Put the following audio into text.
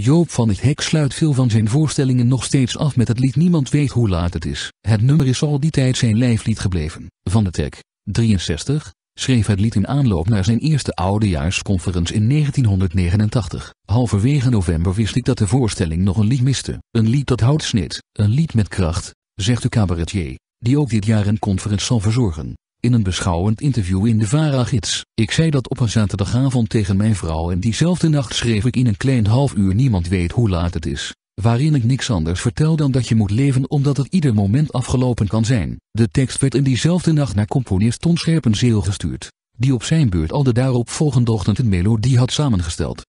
Joop van het Hek sluit veel van zijn voorstellingen nog steeds af met het lied Niemand weet hoe laat het is. Het nummer is al die tijd zijn lijflied gebleven. Van het Hek, 63, schreef het lied in aanloop naar zijn eerste oudejaarsconferentie in 1989. Halverwege november wist ik dat de voorstelling nog een lied miste. Een lied dat hout snit, een lied met kracht, zegt de cabaretier, die ook dit jaar een conferentie zal verzorgen in een beschouwend interview in de Vara-gids. Ik zei dat op een zaterdagavond tegen mijn vrouw en diezelfde nacht schreef ik in een klein half uur niemand weet hoe laat het is. Waarin ik niks anders vertel dan dat je moet leven omdat het ieder moment afgelopen kan zijn. De tekst werd in diezelfde nacht naar componist Ton Scherpenzeel gestuurd, die op zijn beurt al de daarop volgende ochtend een melodie had samengesteld.